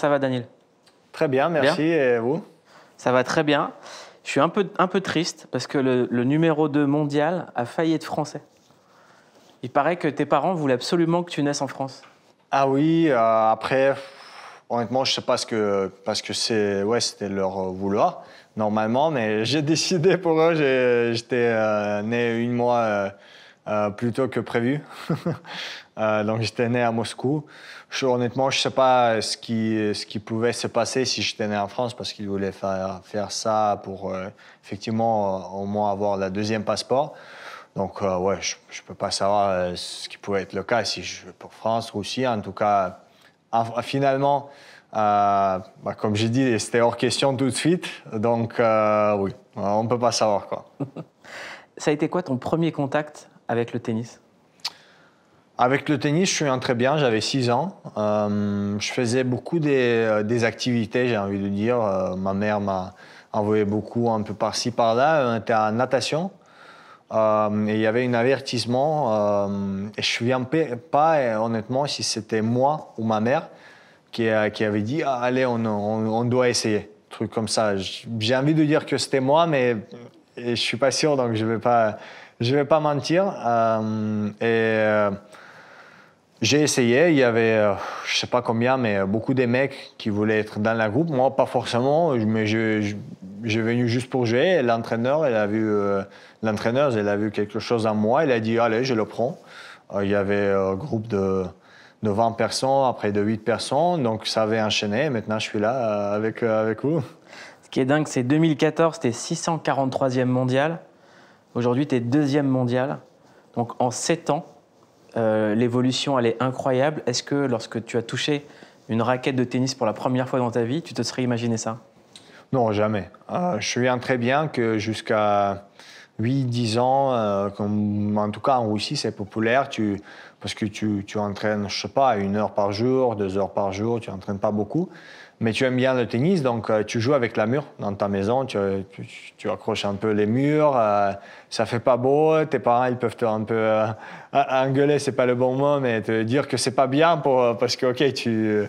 ça va, Daniel Très bien, merci. et vous Ça va très bien. Je suis un peu, un peu triste parce que le, numéro 2 mondial a failli être français. Il paraît que tes parents voulaient absolument que tu naisses en France. Ah oui, euh, après, honnêtement, je ne sais pas ce que. Parce que c'est. Ouais, c'était leur vouloir, normalement, mais j'ai décidé pour eux, j'étais euh, né une mois euh, euh, plus tôt que prévu. donc j'étais né à Moscou honnêtement, je ne sais pas ce qui, pouvait se passer si je tenais en France parce qu'ils voulaient faire, ça pour euh, effectivement euh, au moins avoir le deuxième passeport. Donc, euh, ouais, je ne peux pas savoir ce qui pouvait être le cas si je vais pour France, Russie. En tout cas, finalement, bah, comme j'ai dit, c'était hors question tout de suite. Donc, oui, on ne peut pas savoir quoi. ça a été quoi ton premier contact avec le tennis avec le tennis, je suis très bien, j'avais 6 ans. Euh, je faisais beaucoup euh, des, activités, j'ai envie de dire. Euh, ma mère m'a envoyé beaucoup un peu par-ci, par-là. On était en natation. et il y avait un avertissement. et je ne me souviens pas, honnêtement, si c'était moi ou ma mère qui, qui avait dit ah, Allez, on, doit essayer. Truc comme ça. J'ai envie de dire que c'était moi, mais je ne suis pas sûr, donc je ne vais pas je vais pas mentir. et j'ai essayé, il y avait, je euh, je sais pas combien, mais beaucoup des mecs qui voulaient être dans la groupe. Moi, pas forcément, mais je, je, venu juste pour jouer. L'entraîneur, elle a vu, euh, l'entraîneuse, elle a vu quelque chose en moi. Elle a dit, allez, je le prends. Euh, il y avait un groupe de, de 20 personnes, après de 8 personnes, donc ça avait enchaîné. Maintenant, je suis là avec, avec vous. Ce qui est dingue, c'est 2014, c'était 643e mondial. Aujourd'hui, tu es deuxième mondial. Donc en 7 ans, euh, l'évolution, elle est incroyable. Est-ce que lorsque tu as touché une raquette de tennis pour la première fois dans ta vie, tu te serais imaginé ça Non, jamais. je ah, je souviens très bien que jusqu'à 8-10 ans, euh, en tout cas en Russie, c'est populaire, parce que tu, tu entraînes, je sais pas, une heure par jour, deux heures par jour, tu n'entraînes pas beaucoup. Mais tu aimes bien le tennis, donc euh, tu joues avec la mur dans ta maison, tu, accroches un peu les murs, euh, ça fait pas beau, tes parents ils peuvent te un peu euh, engueuler, c'est pas le bon mot, mais te dire que c'est pas bien pour, parce que ok tu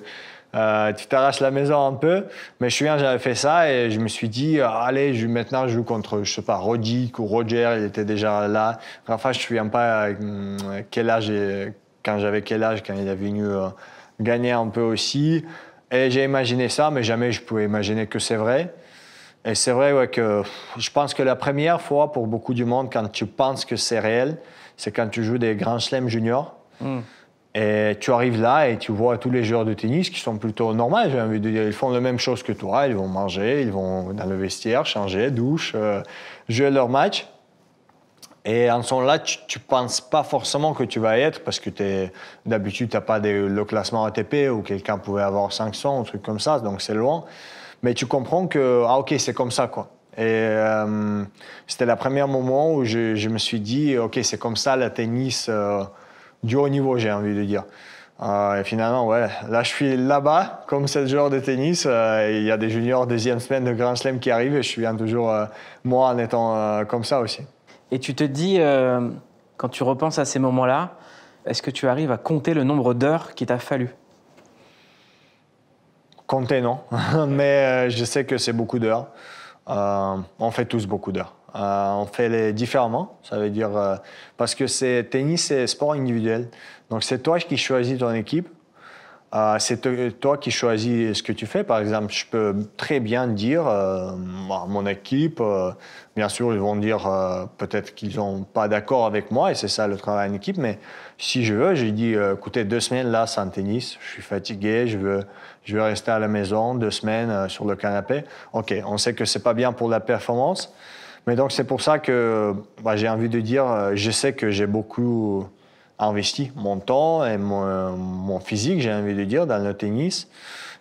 tu t'arraches la maison un peu. Mais je suis souviens, j'avais fait ça et je me suis dit allez, je, maintenant je joue contre je sais pas Roddy ou Roger, il était déjà là. Rafa, je me souviens pas quel âge quand j'avais quel âge quand il est venu gagner un peu aussi. Et j'ai imaginé ça, mais jamais je pouvais imaginer que c'est vrai. Et c'est vrai que je pense que la première fois pour beaucoup du monde, quand tu penses que c'est réel, c'est quand tu joues des grands slams juniors. Hmm. Et tu arrives là et tu vois tous les joueurs de tennis qui sont plutôt normaux, j'ai envie Ils font la même chose que toi. Ils vont manger, ils vont dans le vestiaire, changer, douche, euh, jouer leur match. Et en ce moment là, tu, ne penses pas forcément que tu vas y être parce que d'habitude, tu n'as pas le classement ATP ou quelqu'un pouvait avoir 500 ou truc comme ça, donc c'est loin. Mais tu comprends que, ah ok, c'est comme ça quoi. Et euh, c'était le premier moment où je, me suis dit, ok, c'est comme ça le tennis euh, du haut niveau, j'ai envie de dire. Euh, et finalement, ouais, là je suis là-bas, comme ce genre joueur de tennis. Il y a des juniors deuxième semaine de Grand Slam qui arrivent et je suis toujours moi en étant comme ça aussi. Et tu te dis, euh, quand tu repenses à ces moments-là, est-ce que tu arrives à compter le nombre d'heures qu'il t'a fallu Compter, non. Mais euh, je sais que c'est beaucoup d'heures. Euh, on fait tous beaucoup d'heures. on fait les différemment, ça veut dire parce que c'est tennis, et sport individuel. Donc c'est toi qui choisis ton équipe, ah, c'est toi qui choisis ce que tu fais. Par exemple, je peux très bien dire euh, à mon équipe, euh, bien sûr, ils vont dire euh, peut-être qu'ils n'ont pas d'accord avec moi et c'est ça le travail en équipe, mais si je veux, j'ai dit écoutez, deux semaines là sans tennis, je suis fatigué, je veux, je veux rester à la maison deux semaines sur le canapé. Ok, on sait que c'est pas bien pour la performance, mais donc c'est pour ça que bah, j'ai envie de dire je sais que j'ai beaucoup investi mon temps et mon, physique, j'ai envie de dire, dans le tennis.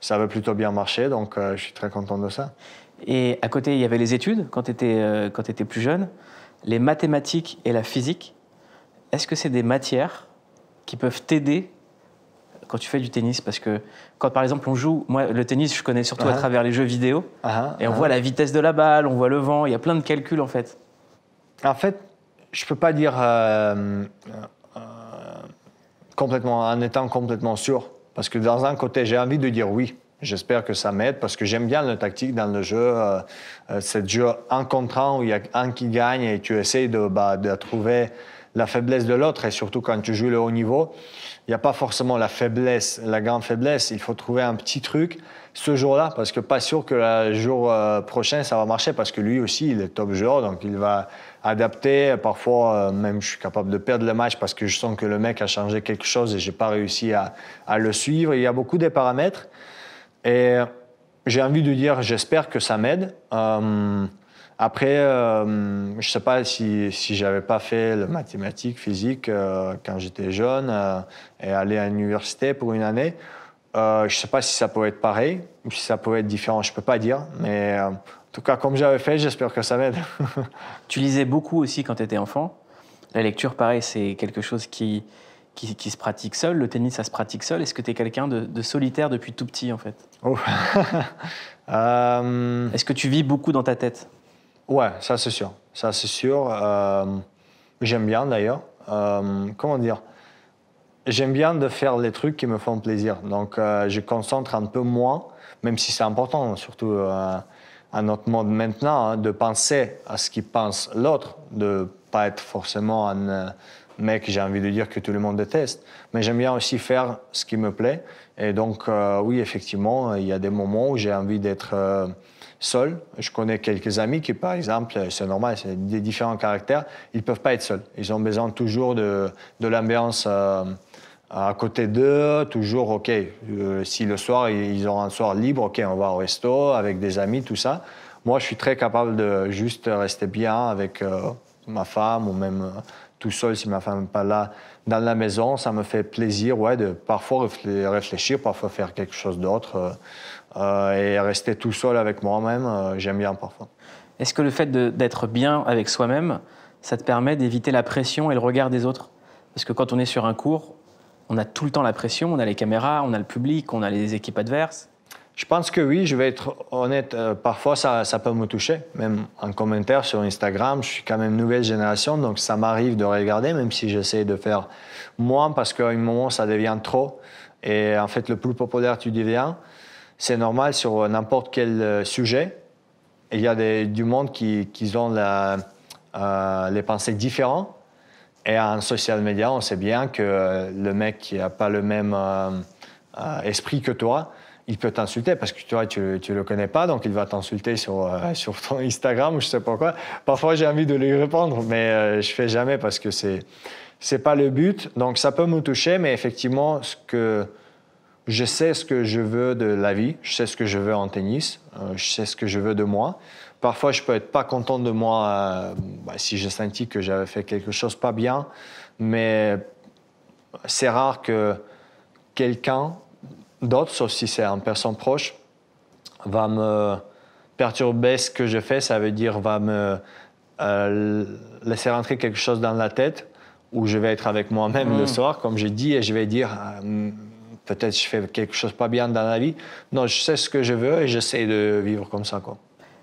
Ça avait plutôt bien marché, donc euh, je suis très content de ça. Et à côté, il y avait les études quand tu étais, euh, étais plus jeune, les mathématiques et la physique. Est-ce que c'est des matières qui peuvent t'aider quand tu fais du tennis Parce que quand par exemple on joue, moi le tennis je connais surtout à ah. travers les jeux vidéo, ah, ah, et on voit la vitesse de la balle, on voit le vent, il y a plein de calculs en fait. En fait, je peux pas dire euh, en étant complètement sûr. Parce que dans un côté, j'ai envie de dire oui. J'espère que ça m'aide parce que j'aime bien la tactique dans le jeu. Euh, euh jeu en contre où il y a un qui gagne et tu essayes de, bah, de trouver la faiblesse de l'autre, et surtout quand tu joues le haut niveau, il n'y a pas forcément la faiblesse, la grande faiblesse. Il faut trouver un petit truc ce jour-là, parce que pas sûr que le jour euh, prochain, ça va marcher, parce que lui aussi, il est top joueur, donc il va adapter. Parfois, euh, même, je suis capable de perdre le match parce que je sens que le mec a changé quelque chose et je n'ai pas réussi à, le suivre. Il y a beaucoup de paramètres. Et j'ai envie de dire, j'espère que ça m'aide. Euh, après, je euh, je sais pas si, si j'avais pas fait le mathématiques physique euh, quand j'étais jeune euh, et allé à l'université pour une année, je ne sais pas si ça pourrait être pareil ou si ça pourrait être différent, je peux pas dire. Mais en tout cas, comme j'avais fait, j'espère que ça m'aide. tu lisais beaucoup aussi quand tu étais enfant. La lecture, pareil, c'est quelque chose qui, qui, se pratique seul. Le tennis, ça se pratique seul. Est-ce que tu es quelqu'un de, solitaire depuis tout petit, en fait oh. Est-ce que tu vis beaucoup dans ta tête Ouais, ça c'est sûr. Ça c'est sûr. Euh, j'aime bien d'ailleurs. Euh, comment dire J'aime bien de faire les trucs qui me font plaisir. Donc euh, je concentre un peu moins, même si c'est important, surtout à notre mode maintenant, hein, de penser à ce qu'il pense l'autre, de pas être forcément un mec, j'ai envie de dire, que tout le monde déteste. Mais j'aime bien aussi faire ce qui me plaît. Et donc oui, effectivement, il y a des moments où j'ai envie d'être seuls. Je connais quelques amis qui, par exemple, c'est normal, c'est des différents caractères, ils ne peuvent pas être seuls. Ils ont besoin toujours de, de l'ambiance euh, à côté d'eux, toujours, OK, euh, si le soir, ils ont un soir libre, OK, on va au resto avec des amis, tout ça. Moi, je suis très capable de juste rester bien avec euh, ma femme ou même tout seul si ma femme n'est pas là dans la maison. Ça me fait plaisir, ouais, de parfois réfléchir, parfois faire quelque chose d'autre. Euh, et rester tout seul avec moi-même, euh, j'aime bien parfois. Est-ce que le fait d'être bien avec soi-même, ça te permet d'éviter la pression et le regard des autres Parce que quand on est sur un cours, on a tout le temps la pression, on a les caméras, on a le public, on a les équipes adverses. Je pense que oui, je vais être honnête. Euh, parfois, ça, ça, peut me toucher. Même en commentaire sur Instagram, je suis quand même nouvelle génération, donc ça m'arrive de regarder, même si j'essaie de faire moins, parce qu'à un moment, ça devient trop. Et en fait, le plus populaire tu deviens, c'est normal sur n'importe quel euh, sujet. Il y a des, du monde qui, qui ont la, euh, les pensées différentes. Et en social media, on sait bien que euh, le mec qui n'a pas le même esprit que toi, il peut t'insulter parce que toi, tu, tu le connais pas, donc il va t'insulter sur, sur ton Instagram ou je sais pas quoi. Parfois, j'ai envie de lui répondre, mais je fais jamais parce que c'est c'est pas le but. Donc ça peut me toucher, mais effectivement, ce que je sais ce que je veux de la vie, je sais ce que je veux en tennis, euh, je sais ce que je veux de moi. Parfois, je peux être pas content de moi euh, bah, si j'ai senti que j'avais fait quelque chose pas bien, mais c'est rare que quelqu'un d'autre, sauf si c'est une personne proche, va me perturber ce que je fais. Ça veut dire va me euh, laisser rentrer quelque chose dans la tête où je vais être avec moi-même le mm. soir, comme j'ai dit, et je vais dire peut-être je fais quelque chose pas bien dans la vie. Non, je sais ce que je veux et j'essaie de vivre comme ça. Quoi.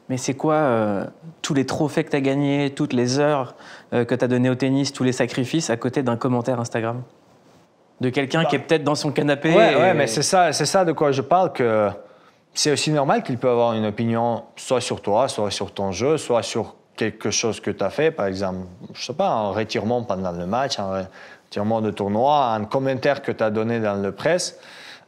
Mais c'est quoi euh, tous les trophées que tu as gagnés, toutes les heures euh, que tu as données au tennis, tous les sacrifices à côté d'un commentaire Instagram De quelqu'un qui est peut-être dans son canapé Ouais, mais c'est ça, c'est ça de quoi je parle que c'est aussi normal qu'il peut avoir une opinion soit sur toi, soit sur ton jeu, soit sur quelque chose que tu as fait, par exemple, je sais pas, un retirement pendant le match, moment de tournoi, un commentaire que tu as donné dans le presse,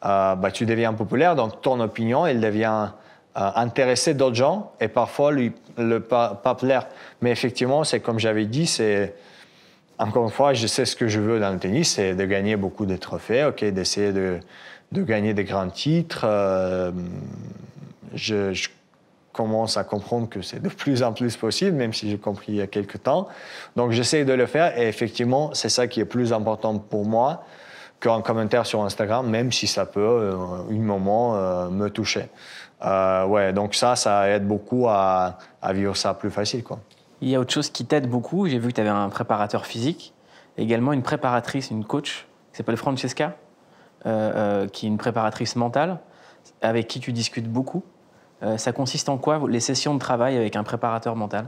euh, bah, tu deviens populaire, donc ton opinion, elle devient intéressé euh, intéressée d'autres gens et parfois lui, le pas, pas plaire. Mais effectivement, c'est comme j'avais dit, c'est encore une fois, je sais ce que je veux dans le tennis, c'est de gagner beaucoup de trophées, ok, d'essayer de, de, gagner des grands titres. Euh, je, je commence à comprendre que c'est de plus en plus possible, même si j'ai compris il y a quelques temps. Donc j'essaie de le faire et effectivement, c'est ça qui est plus important pour moi qu'un commentaire sur Instagram, même si ça peut, euh, un moment, euh, me toucher. Euh, ouais, donc ça, ça aide beaucoup à, à, vivre ça plus facile. Quoi. Il y a autre chose qui t'aide beaucoup. J'ai vu que tu avais un préparateur physique, également une préparatrice, une coach, qui s'appelle Francesca, qui est une préparatrice mentale, avec qui tu discutes beaucoup. Euh, ça consiste en quoi les sessions de travail avec un préparateur mental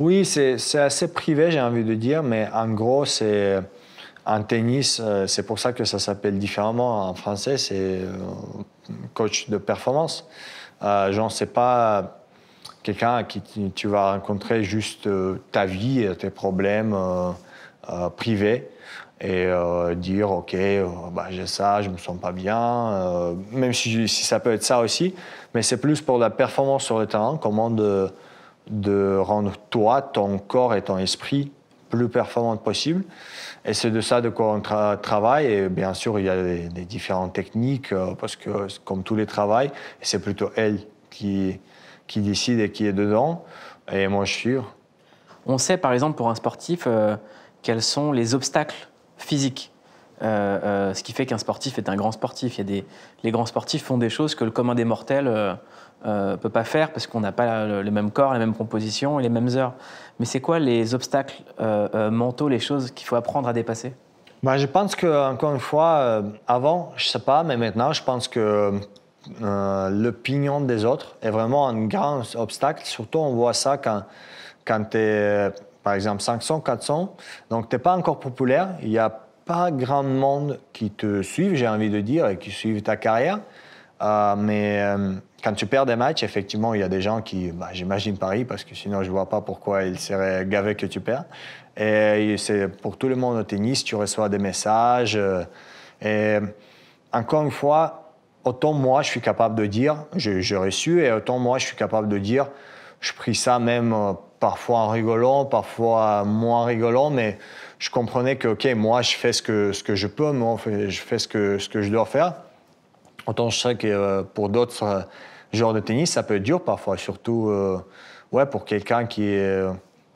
Oui, c'est assez privé, j'ai envie de dire, mais en gros, c'est en tennis, euh, c'est pour ça que ça s'appelle différemment en français, c'est euh, coach de performance. Je ne sais pas quelqu'un qui tu vas rencontrer juste ta vie, tes problèmes privés et euh, dire ok euh, bah, j'ai ça je me sens pas bien euh, même si, ça peut être ça aussi mais c'est plus pour la performance sur le terrain comment de, rendre toi ton corps et ton esprit plus performant possible et c'est de ça de quoi on travaille et bien sûr il y a des, différentes techniques parce que comme tous les travails c'est plutôt elle qui, qui décide et qui est dedans et moi je suis on sait par exemple pour un sportif quels sont les obstacles physique. Euh, euh, ce qui fait qu'un sportif est un grand sportif. Il y a des, les grands sportifs font des choses que le commun des mortels ne euh, peut pas faire parce qu'on n'a pas le, même corps, la même composition et les mêmes heures. Mais c'est quoi les obstacles mentaux, les choses qu'il faut apprendre à dépasser bah, Je pense que, encore une fois, avant, je ne sais pas, mais maintenant, je pense que l'opinion des autres est vraiment un grand obstacle. Surtout, on voit ça quand, quand tu par exemple 500, 400. Donc, tu n'es pas encore populaire. Il n'y a pas grand monde qui te suivent, j'ai envie de dire, et qui suivent ta carrière. Euh, mais euh, quand tu perds des matchs, effectivement, il y a des gens qui, bah, j'imagine Paris, parce que sinon je ne vois pas pourquoi il serait gavé que tu perds. Et c'est pour tout le monde au tennis, tu reçois des messages. Euh, et encore une fois, autant moi je suis capable de dire, j'ai reçu, et autant moi je suis capable de dire, je prie ça même parfois en rigolant, parfois moins rigolant, mais je comprenais que, ok, moi, je fais ce que, ce que je peux, moi, je fais ce que, ce que je dois faire. Autant je sais que euh, pour d'autres genres euh, joueurs de tennis, ça peut être dur parfois, surtout euh, ouais, pour quelqu'un qui est,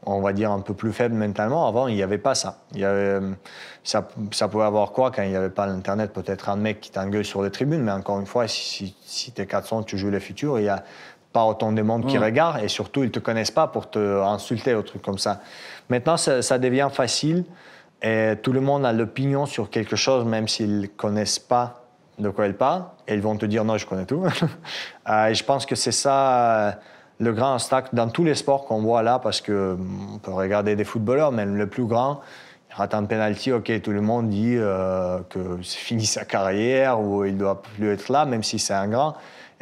on va dire, un peu plus faible mentalement. Avant, il n'y avait pas ça. Il y ça. pouvait avoir quoi quand il n'y avait pas l'Internet Peut-être un mec qui t'engueule sur les tribunes, mais encore une fois, si, si tu es 400, tu joues le futur, il y a pas autant de monde qui regarde et surtout ils te connaissent pas pour te insulter ou truc comme ça. Maintenant ça, devient facile et tout le monde a l'opinion sur quelque chose même s'ils connaissent pas de quoi elle parle et ils vont te dire non je connais tout. Euh, et je pense que c'est ça euh, le grand obstacle dans tous les sports qu'on voit là parce que on peut regarder des footballeurs même le plus grand rate un penalty, ok, tout le monde dit euh, que c'est fini sa carrière ou il doit plus être là, même si c'est un grand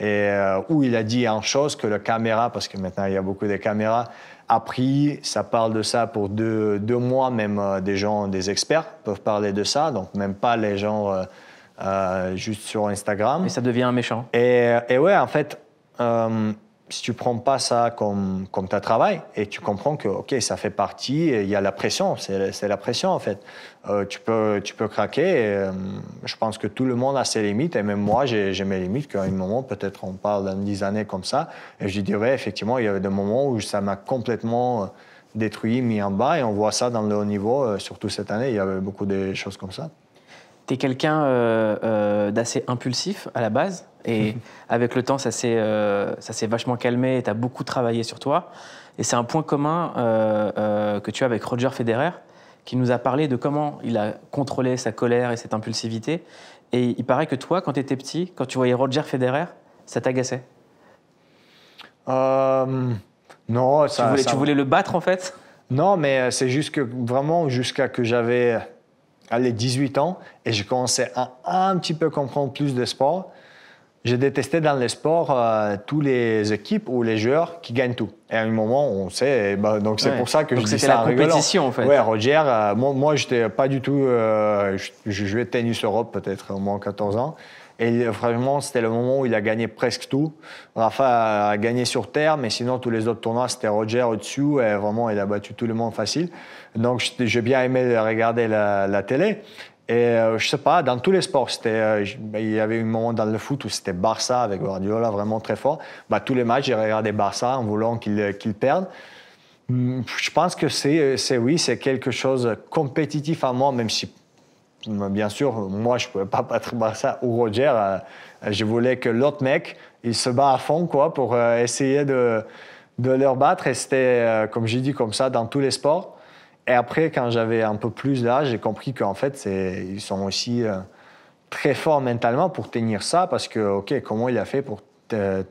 et euh, où il a dit une chose que la caméra, parce que maintenant il y a beaucoup de caméras, a pris. Ça parle de ça pour deux, deux mois, même euh, des gens, des experts peuvent parler de ça, donc même pas les gens euh, juste sur Instagram. Mais ça devient un méchant. Et, ouais, en fait, si tu prends pas ça comme, comme ta travail et tu comprends que, OK, ça fait partie, il y a la pression, c'est la pression en fait. Euh, tu, peux, tu peux craquer. Euh, je pense que tout le monde a ses limites et même moi, j'ai mes limites qu'à un moment, peut-être on parle d'un dix années comme ça. Et je dirais, effectivement, il y avait des moments où ça m'a complètement euh, détruit, mis en bas et on voit ça dans le haut niveau, surtout cette année, il y avait beaucoup de choses comme ça quelqu'un euh, euh, d'assez impulsif à la base. Et avec le temps, ça s'est, euh, ça vachement calmé et tu as beaucoup travaillé sur toi. Et c'est un point commun que tu as avec Roger Federer, qui nous a parlé de comment il a contrôlé sa colère et cette impulsivité. Et il paraît que toi, quand tu étais petit, quand tu voyais Roger Federer, ça t'agaçait. non, ça... Tu voulais le battre en fait Non, mais c'est juste que vraiment, jusqu'à que j'avais les 18 ans et je commençais à un petit peu comprendre plus de sport. J'ai détesté dans le sport euh, tous les équipes ou les joueurs qui gagnent tout. Et à un moment, on sait. Eh ben, donc c'est pour ça que donc je dis ça. C'était la compétition, en fait. Ouais, Roger. Euh, moi, moi j'étais pas du tout. Euh, je, je, jouais tennis Europe peut-être au moins 14 ans. Et vraiment, c'était le moment où il a gagné presque tout. Rafa a gagné sur terre, mais sinon, tous les autres tournois, c'était Roger au-dessus. Et vraiment, il a battu tout le monde facile. Donc, j'ai bien aimé regarder la, télé. Et je euh, je sais pas, dans tous les sports, c'était. Euh, bah, il y avait un moment dans le foot où c'était Barça avec Guardiola, vraiment très fort. Bah, tous les matchs, j'ai regardé Barça en voulant qu'il qu perde. Hum, je pense que euh, c'est oui, c'est quelque chose de compétitif à moi, même si bah, bien sûr, moi, je ne pouvais pas battre ça ou Roger. Euh, je voulais que l'autre mec, il se bat à fond quoi, pour euh, essayer de, de leur battre. Et c'était, euh, comme j'ai dit, comme ça dans tous les sports. Et après, quand j'avais un peu plus d'âge, j'ai compris qu'en fait, ils sont aussi très forts mentalement pour tenir ça. Parce que, OK, comment il a fait pour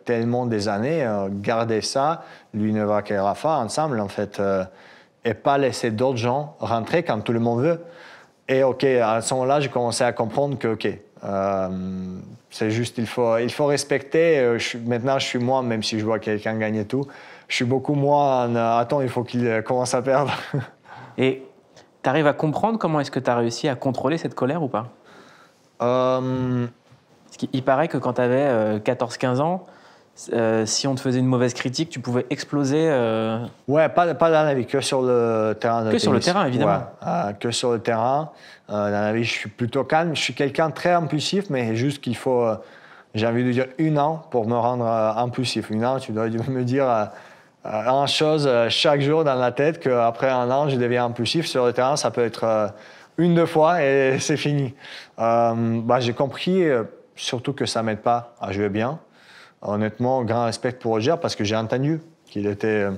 tellement des années garder ça, lui, va et Rafa, ensemble, en fait, et pas laisser d'autres gens rentrer quand tout le monde veut. Et OK, à ce moment-là, j'ai commencé à comprendre que OK, euh, c'est juste, il faut, il faut respecter. Euh, maintenant, je suis moi, même si je vois quelqu'un gagner tout. Je suis beaucoup moins euh, attends, il faut qu'il commence à perdre. Et tu arrives à comprendre comment est-ce que tu as réussi à contrôler cette colère ou pas Il paraît que quand tu avais 14-15 ans, euh, si on te faisait une mauvaise critique, tu pouvais exploser. Euh, ouais, pas, pas dans la vie, que sur le terrain. Euh, que sur le terrain, évidemment. que sur le terrain. dans la vie, je suis plutôt calme. Je suis quelqu'un très impulsif, mais juste qu'il faut, j'ai envie de dire, une an pour me rendre impulsif. Une an, tu dois me dire une chose chaque jour dans la tête, qu'après un an, je deviens impulsif. Sur le terrain, ça peut être une, deux fois et c'est fini. Bah, j'ai compris, surtout que ça m'aide pas à jouer bien honnêtement, grand respect pour Roger parce que j'ai entendu qu'il était euh,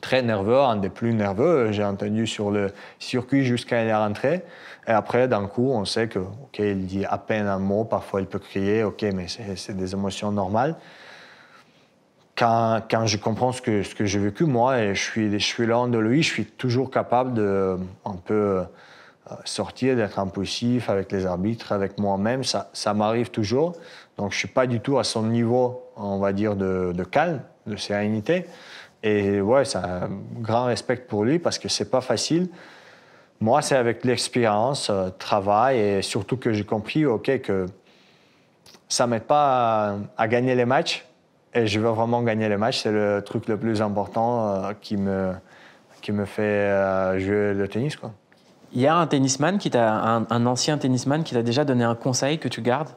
très nerveux, un des plus nerveux, j'ai entendu sur le circuit jusqu'à la rentrée. Et après, d'un coup, on sait que, il dit à peine un mot, parfois il peut crier, OK, mais c'est des émotions normales. Quand, je comprends ce que, ce j'ai vécu, moi, et je suis, je suis loin de lui, je suis toujours capable de un peu euh, sortir, d'être impulsif avec les arbitres, avec moi-même. ça m'arrive toujours. Donc je ne suis pas du tout à son niveau, on va dire, de, calme, de sérénité. Et ouais, c'est un grand respect pour lui parce que c'est pas facile. Moi, c'est avec l'expérience, le euh, travail et surtout que j'ai compris, OK, que ça m'aide pas à, gagner les matchs. Et je veux vraiment gagner les matchs. C'est le truc le plus important euh, qui, me, qui me fait euh, jouer le tennis. Quoi. Il y a un tennisman qui t'a, un ancien tennisman qui t'a déjà donné un conseil que tu gardes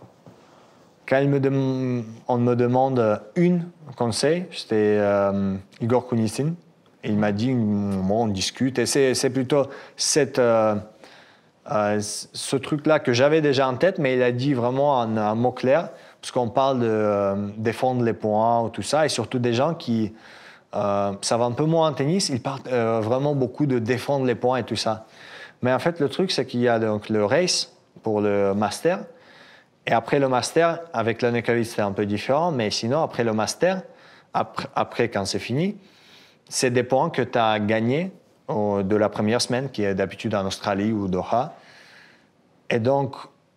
quand on me demande une conseil, c'était euh, Igor Kunisin. Il m'a dit, bon, on discute. Et c'est plutôt euh, euh, ce truc-là que j'avais déjà en tête, mais il a dit vraiment un mot clair, parce qu'on parle de défendre les points ou tout ça, et surtout des gens qui savent un peu moins en tennis, ils parlent vraiment beaucoup de défendre les points et tout ça. Mais en fait, le truc, c'est qu'il y a donc le race pour le master, et après le master, avec l'anacolite, c'est un peu différent, mais sinon, après le master, après, après quand c'est fini, c'est des points que tu as gagnés de la première semaine, qui est d'habitude en Australie ou Doha. Et donc,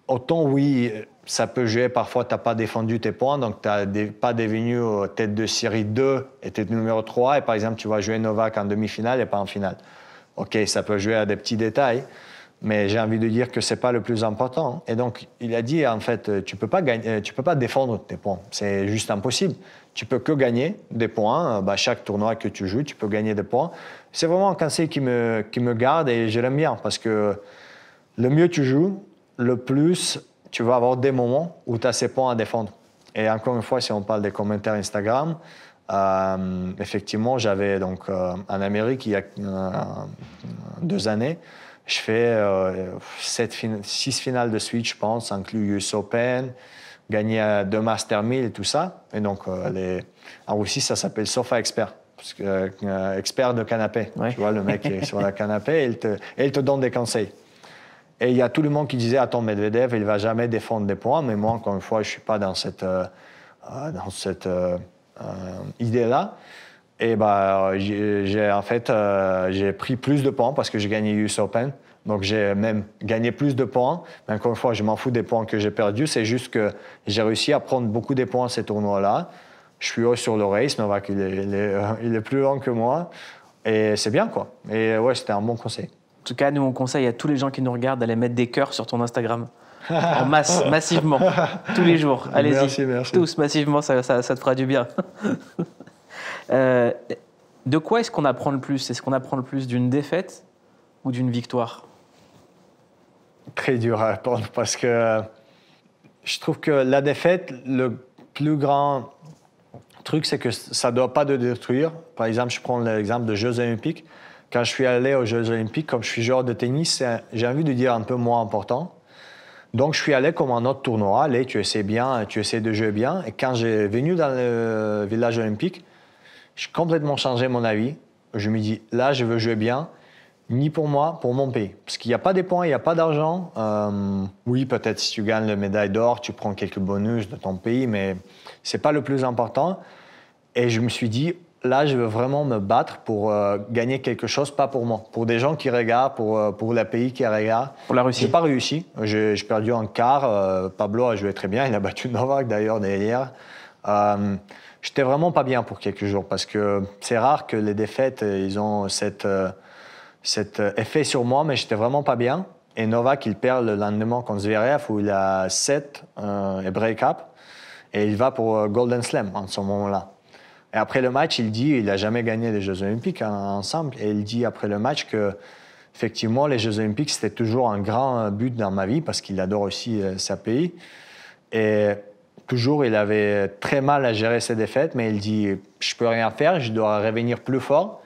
autant oui, ça peut jouer, parfois tu n'as pas défendu tes points, donc tu n'as pas devenu tête de série 2 et tête numéro 3, et par exemple tu vas jouer Novak en demi-finale et pas en finale. Ok, ça peut jouer à des petits détails, mais j'ai envie de dire que ce n'est pas le plus important. Et donc, il a dit, en fait, euh, tu peux euh, peux pas défendre tes points. C'est juste impossible. Tu peux que gagner des points. Euh, bah, chaque tournoi que tu joues, tu peux gagner des points. C'est vraiment un conseil qui me, qui me garde et je l'aime bien parce que le mieux tu joues, le plus tu vas avoir des moments où tu as ces points à défendre. Et encore une fois, si on parle des commentaires Instagram, effectivement, j'avais donc en Amérique il y a deux années, je fais euh, six finales de suite, je pense, inclus US Open, gagné euh, deux Master 1000 et tout ça. Et donc, en euh, Russie, ah, ça s'appelle Sofa Expert. Parce que, expert de canapé. Tu vois, le mec est sur la canapé et il, te, donne des conseils. Et il y a tout le monde qui disait Attends, Medvedev, il va jamais défendre des points. Mais moi, encore une fois, je ne suis pas dans cette, dans cette idée-là. Et bah, euh, j'ai en fait euh, j'ai pris plus de points parce que j'ai gagné US Open. Donc j'ai même gagné plus de points. Mais encore une fois, je m'en fous des points que j'ai perdus. C'est juste que j'ai réussi à prendre beaucoup de points à ces tournois-là. Je suis haut sur le race. mais il est, euh, est, plus lent que moi. Et c'est bien, quoi. Et ouais, c'était un bon conseil. En tout cas, nous, on conseille à tous les gens qui nous regardent d'aller mettre des cœurs sur ton Instagram. en masse, massivement, tous les jours. Allez-y. Tous massivement, ça, ça te fera du bien. Euh, de quoi est-ce qu'on apprend le plus Est-ce qu'on apprend le plus d'une défaite ou d'une victoire Très dur à répondre parce que euh, je trouve que la défaite, le plus grand truc, c'est que ça ne doit pas te détruire. Par exemple, je prends l'exemple des Jeux olympiques. Quand je suis allé aux Jeux olympiques, comme je suis joueur de tennis, j'ai envie de dire un peu moins important. Donc, je suis allé comme un autre tournoi. Allez, tu essaies bien, tu essaies de jouer bien. Et quand j'ai venu dans le village olympique, j'ai complètement changé mon avis. Je me dis, là, je veux jouer bien, ni pour moi, pour mon pays. Parce qu'il n'y a pas des points, il n'y a pas d'argent. Euh, oui, peut-être si tu gagnes la médaille d'or, tu prends quelques bonus de ton pays, mais ce n'est pas le plus important. Et je me suis dit, là, je veux vraiment me battre pour euh, gagner quelque chose, pas pour moi, pour des gens qui regardent, pour, euh, pour le pays qui regarde. Pour la Russie. n'ai pas réussi. J'ai perdu un quart. Pablo a joué très bien. Il a battu Novak d'ailleurs derrière j'étais vraiment pas bien pour quelques jours parce que c'est rare que les défaites, euh, ils ont cette, euh, cet euh, effet sur moi, mais j'étais vraiment pas bien. Et Novak, il perd le lendemain contre Zverev où il a 7 et break-up. Et il va pour Golden Slam en ce moment-là. Et après le match, il dit, il n'a jamais gagné les Jeux Olympiques ensemble. Et il dit après le match que, effectivement, les Jeux Olympiques, c'était toujours un grand but dans ma vie parce qu'il adore aussi sa pays. Et toujours, il avait très mal à gérer ses défaites, mais il dit Je peux rien faire, je dois revenir plus fort.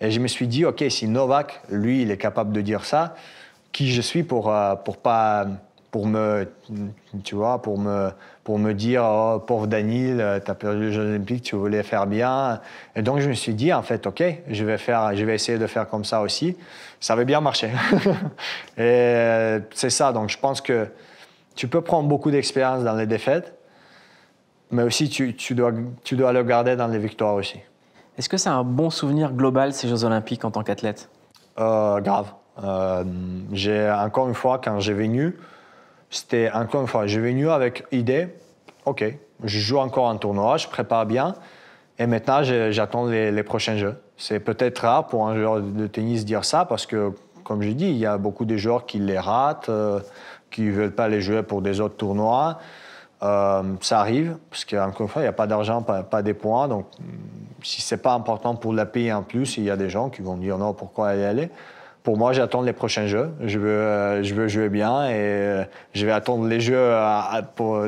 Et je me suis dit Ok, si Novak, lui, il est capable de dire ça, qui je suis pour, euh, pour pas. Pour me, tu vois, pour me, pour me dire, oh, pauvre Daniel, tu as perdu les Jeux Olympiques, tu voulais faire bien. Et donc, je me suis dit, en fait, OK, je vais, faire, je vais essayer de faire comme ça aussi. Ça avait bien marché. et c'est ça. Donc, je pense que tu peux prendre beaucoup d'expérience dans les défaites, mais aussi tu, dois, le garder dans les victoires aussi. Est-ce que c'est un bon souvenir global ces Jeux Olympiques en tant qu'athlète euh, Grave. Euh, encore une fois quand j'ai venu, c'était encore une fois, j'ai venu avec idée, ok, je joue encore un tournoi, je prépare bien, et maintenant j'attends les, prochains jeux. C'est peut-être rare pour un joueur de tennis dire ça parce que, comme j'ai dit, il y a beaucoup de joueurs qui les ratent, euh, qui ne veulent pas les jouer pour des autres tournois. Euh, ça arrive, parce qu'encore une fois, il n'y a pas d'argent, pas, des points. Donc, mm, si ce n'est pas important pour la pays en plus, il y a des gens qui vont dire non, pourquoi y aller Pour moi, j'attends les prochains jeux. Je veux, euh, je veux jouer bien et euh, je vais attendre les jeux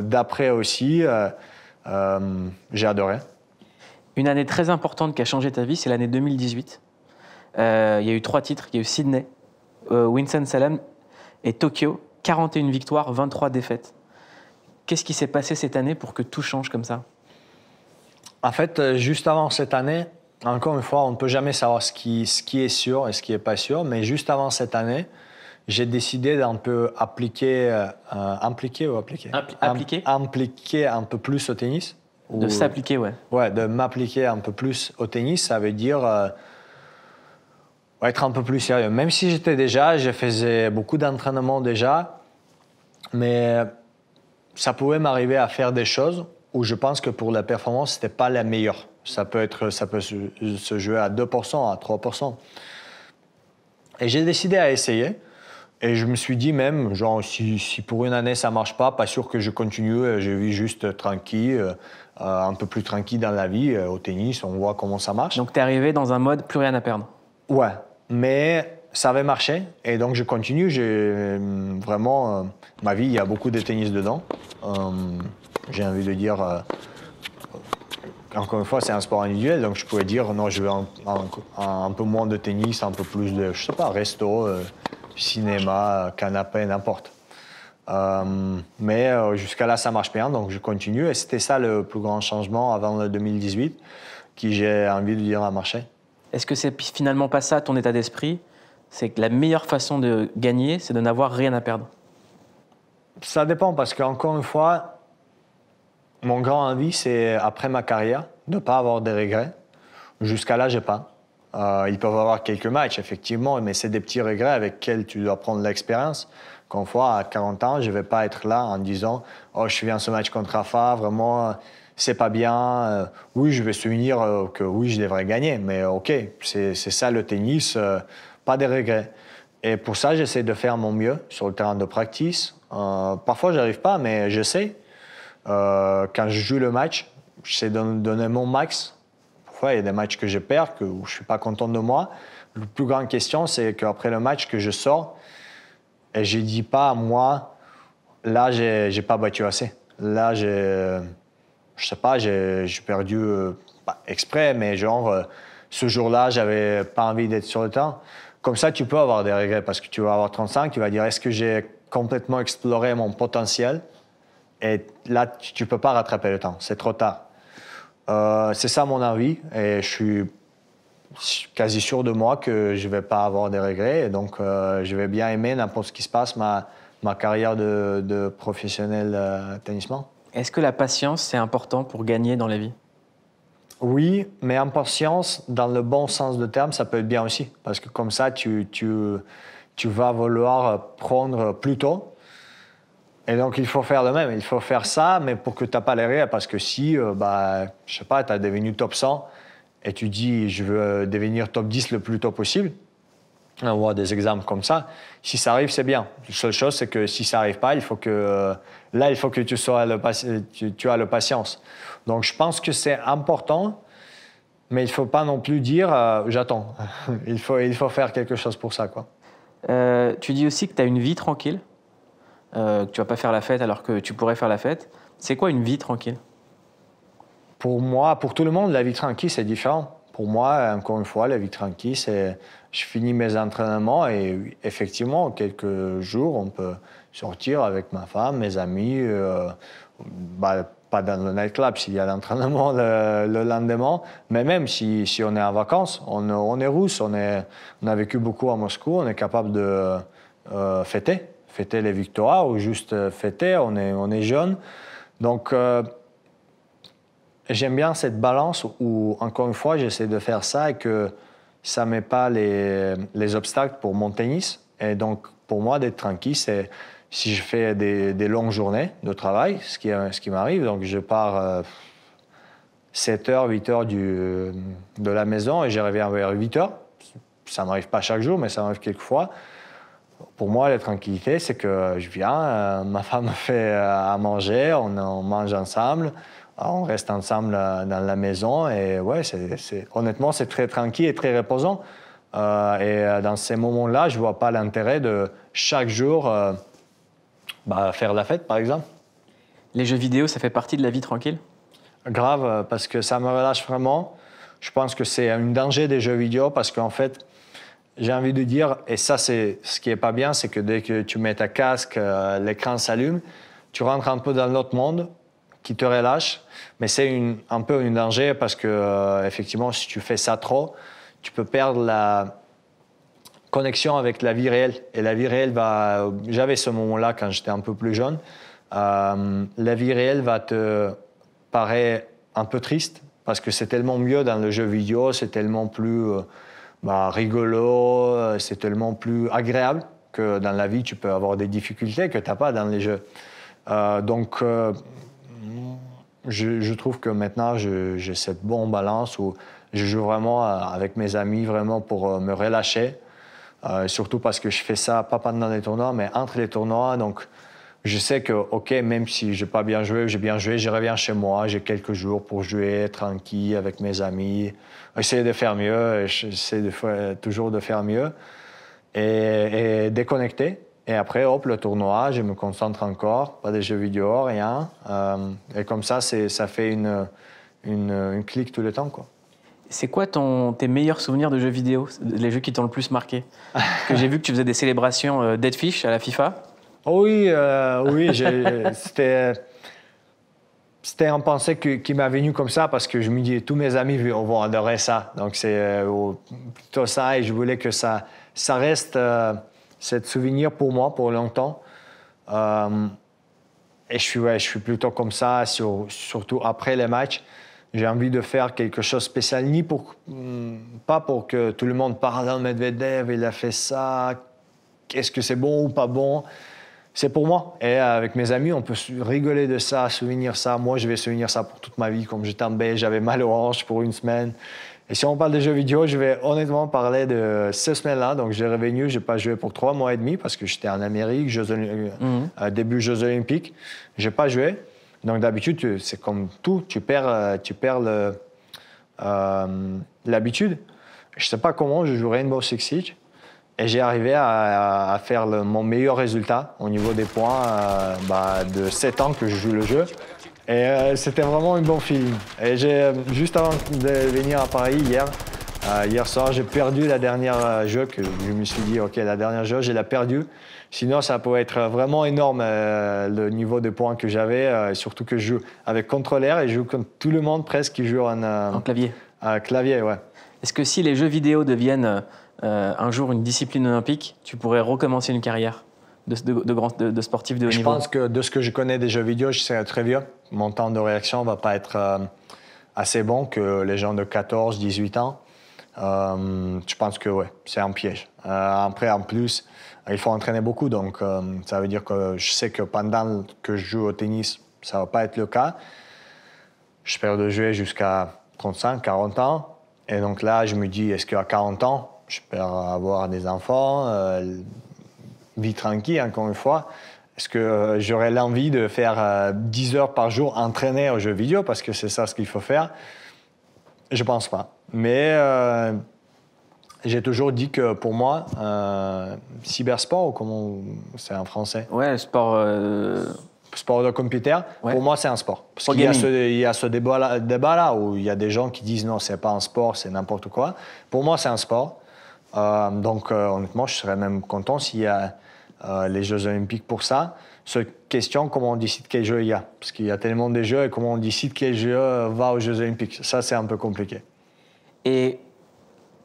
d'après aussi. J'ai adoré. Une année très importante qui a changé ta vie, c'est l'année 2018. Il y a eu trois titres. Il y a eu Sydney, Winston-Salem et Tokyo. 41 victoires, 23 défaites. Qu'est-ce qui s'est passé cette année pour que tout change comme ça En fait, euh, juste avant cette année, encore une fois, on ne peut jamais savoir ce qui, ce qui est sûr et ce qui n'est pas sûr, mais juste avant cette année, j'ai décidé d'un peu appliquer, euh, impliquer ou appliquer Appliquer Impliquer un peu plus au tennis. De s'appliquer, ouais. Ouais, de m'appliquer un peu plus au tennis, ça veut dire euh, être un peu plus sérieux. Même si j'étais déjà, je faisais beaucoup d'entraînement déjà, mais ça pouvait m'arriver à faire des choses où je pense que pour la performance, n'était pas la meilleure. Ça peut, être, ça peut se jouer à 2%, à 3%. Et j'ai décidé à essayer. Et je me suis dit même, genre, si, si, pour une année ça marche pas, pas sûr que je continue, euh, je vis juste tranquille, euh, euh, un peu plus tranquille dans la vie, au tennis, on voit comment ça marche. Donc tu es arrivé dans un mode plus rien à perdre. Ouais, mais ça avait marché. Et donc, je continue. J'ai euh, vraiment, euh, ma vie, il y a beaucoup de tennis dedans. Euh, j'ai envie de dire, encore une fois, c'est un sport individuel. Donc, je pouvais dire, non, je veux un, peu moins de tennis, un peu plus de, je sais pas, resto, cinéma, canapé, n'importe. mais jusqu'à là, ça marche bien, donc je continue. Et c'était ça le plus grand changement avant le 2018 qui j'ai envie de dire a marché. Est-ce que c'est finalement pas ça ton état d'esprit c'est que la meilleure façon de gagner, c'est de n'avoir rien à perdre Ça dépend, parce qu'encore une fois, mon grand envie, c'est après ma carrière, de ne pas avoir des regrets. Jusqu'à là, je n'ai pas. Euh, ils peuvent avoir quelques matchs, effectivement, mais c'est des petits regrets avec lesquels tu dois prendre l'expérience. une fois, à 40 ans, je ne vais pas être là en disant Oh, je viens ce match contre Rafa, vraiment, c'est pas bien. Euh, oui, je vais souvenir euh, que oui, je devrais gagner, mais OK, c'est ça le tennis. Euh, pas de regrets. Et pour ça, j'essaie de faire mon mieux sur le terrain de pratique. Euh, parfois, je n'arrive pas, mais je sais. Euh, quand je joue le match, j'essaie de donner mon max. Parfois, il y a des matchs que je perds, que, où je ne suis pas content de moi. La plus grande question, c'est qu'après le match, que je sors et je ne dis pas à moi, là, je n'ai pas battu assez. Là, je ne sais pas, j'ai perdu, euh, pas exprès, mais genre, ce jour-là, j'avais pas envie d'être sur le terrain. Comme ça, tu peux avoir des regrets parce que tu vas avoir 35, tu vas dire est-ce que j'ai complètement exploré mon potentiel Et là, tu ne peux pas rattraper le temps, c'est trop tard. Euh, c'est ça mon avis et je suis quasi sûr de moi que je ne vais pas avoir des regrets et donc euh, je vais bien aimer n'importe ce qui se passe, ma, ma carrière de, de professionnel euh, tennisman. Est-ce que la patience, c'est important pour gagner dans la vie oui, mais en patience, dans le bon sens de terme, ça peut être bien aussi. Parce que comme ça, tu, vas vouloir prendre plus tôt. Et donc, il faut faire de même. Il faut faire ça, mais pour que tu n'as pas l'air rêves, Parce que si, je euh, bah, je sais pas, tu as devenu top 100 et tu dis, je veux devenir top 10 le plus tôt possible, on voit des exemples comme ça. Si ça arrive, c'est bien. La seule chose, c'est que si ça arrive pas, il faut que euh, là, il faut que tu sois le tu, as le patience. Donc, je pense que c'est important, mais il faut pas non plus dire euh, j'attends. il faut il faut faire quelque chose pour ça, quoi. Euh, tu dis aussi que tu as une vie tranquille, que tu vas pas faire la fête alors que tu pourrais faire la fête. C'est quoi une vie tranquille Pour moi, pour tout le monde, la vie tranquille, c'est différent pour moi, encore une fois, la vie tranquille, c'est je finis mes entraînements et effectivement, quelques jours, on peut sortir avec ma femme, mes amis, euh, bah, pas dans le nightclub s'il y a l'entraînement le, lendemain, mais même si, on est en vacances, on, est russe, on, est, on a vécu beaucoup à Moscou, on est capable de euh, fêter, fêter les victoires ou juste fêter, on est, on est jeune. Donc, euh, j'aime bien cette balance où, encore une fois, j'essaie de faire ça et que ça ne met pas les, les, obstacles pour mon tennis. Et donc, pour moi, d'être tranquille, c'est si je fais des, des, longues journées de travail, ce qui, ce qui m'arrive. Donc, je pars 7 h, 8 h de la maison et je reviens vers 8 h. Ça m'arrive pas chaque jour, mais ça m'arrive quelques fois. Pour moi, la tranquillité, c'est que je viens, euh, ma femme fait euh, à manger, on, on mange ensemble. Ah, on reste ensemble euh, dans la maison et ouais, c'est, honnêtement, c'est très tranquille et très reposant. Euh, et euh, dans ces moments-là, je ne vois pas l'intérêt de chaque jour bah, faire la fête, par exemple. Les jeux vidéo, ça fait partie de la vie tranquille Grave, parce que ça me relâche vraiment. Je pense que c'est un danger des jeux vidéo parce qu'en fait, j'ai envie de dire, et ça, c'est ce qui n'est pas bien, c'est que dès que tu mets ta casque, l'écran s'allume, tu rentres un peu dans l'autre monde qui te relâche. Mais c'est un peu un danger parce que, euh, effectivement, si tu fais ça trop, tu peux perdre la connexion avec la vie réelle. Et la vie réelle va. J'avais ce moment-là quand j'étais un peu plus jeune. Euh, la vie réelle va te paraître un peu triste parce que c'est tellement mieux dans le jeu vidéo, c'est tellement plus euh, bah, rigolo, c'est tellement plus agréable que dans la vie, tu peux avoir des difficultés que tu n'as pas dans les jeux. donc, je, trouve que maintenant, j'ai cette bonne balance où je joue vraiment euh, avec mes amis, vraiment pour euh, me relâcher. Euh, surtout parce que je fais ça pas pendant les tournois, mais entre les tournois. Donc, je sais que, OK, même si n'ai pas bien joué, j'ai bien joué, je reviens chez moi, j'ai quelques jours pour jouer tranquille avec mes amis, essayer de faire mieux, j'essaie toujours de faire mieux et déconnecter. Et après, hop, le tournoi, je me concentre encore, pas de jeux vidéo, rien. Euh, et comme ça, ça fait une, une, une clique tout le temps, quoi. C'est quoi ton, tes meilleurs souvenirs de jeux vidéo, les jeux qui t'ont le plus marqué que J'ai vu que tu faisais des célébrations euh, Dead Fish à la FIFA. Oh oui, euh, oui, c'était c'était un pensée qui, qui m'est venu comme ça parce que je me disais, tous mes amis vont adorer ça. Donc c'est plutôt ça et je voulais que ça ça reste. C'est souvenir pour moi pour longtemps. Euh, et je suis, je suis plutôt comme ça, surtout après les matchs. J'ai envie de faire quelque chose de spécial, ni pour, hmm, pas pour que tout le monde parle de Medvedev, il a fait ça, quest ce que c'est bon ou pas bon C'est pour moi. Et avec mes amis, on peut rigoler de ça, souvenir ça. Moi, je vais souvenir ça pour toute ma vie. Comme j'étais en j'avais mal aux hanches pour une semaine. Et si on parle de jeux vidéo, je vais honnêtement parler de ces semaines-là. Donc, j'ai revenu, j'ai pas joué pour trois mois et demi parce que j'étais en Amérique, euh, mhm. euh, début Jeux Olympiques. J'ai pas joué. Donc, d'habitude, c'est comme tout, tu perds, euh, tu perds l'habitude. Je je sais pas comment, je joue Rainbow Six Siege. Et j'ai arrivé à, faire mon meilleur résultat au niveau des points bah, de 7 ans que je joue le jeu. Euh, c'était vraiment un bon film. Et euh, juste avant de venir à Paris hier, euh, hier soir, j'ai perdu la dernière jeu que je me suis dit, OK, la dernière jeu, je l'ai perdue. Sinon, ça peut être vraiment énorme le niveau de points que j'avais, surtout que je joue avec contrôleur et je joue comme tout le monde presque qui joue en, clavier. clavier, ouais. Est-ce que si les jeux vidéo deviennent un jour une discipline olympique, tu pourrais recommencer une carrière de, de, sportifs de haut je niveau Je pense que de ce que je connais des jeux vidéo, je sais très vieux. Mon temps de réaction va pas être euh, assez bon que les gens de 14, 18 ans. Euh, je pense que oui, c'est un piège. Euh, après, en plus, il faut entraîner beaucoup, donc ça veut dire que je sais que pendant que je joue au tennis, ça va pas être le cas. J'espère de jouer jusqu'à 35, 40 ans. Et donc là, je me dis, est-ce qu'à 40 ans, je peux avoir des enfants vie tranquille, encore une fois. Est-ce que euh, j'aurais l'envie de faire 10 euh, heures par jour entraîner aux jeux vidéo parce que c'est ça ce qu'il faut faire Je pense pas. Mais euh, j'ai toujours dit que pour moi, cybersport, comment c'est en français Ouais, sport. Sport de computer, pour moi, c'est un sport. Parce qu'il y il y a ce débat-là où il y a des gens qui disent non, c'est pas un sport, c'est n'importe quoi. Pour moi, c'est un sport. donc, honnêtement, je serais même content s'il y a euh, les Jeux Olympiques pour ça, se question comment on décide quel jeu il y a. Parce qu'il y a tellement de jeux et comment on décide quel jeu euh, va aux Jeux Olympiques. Ça, c'est un peu compliqué. Et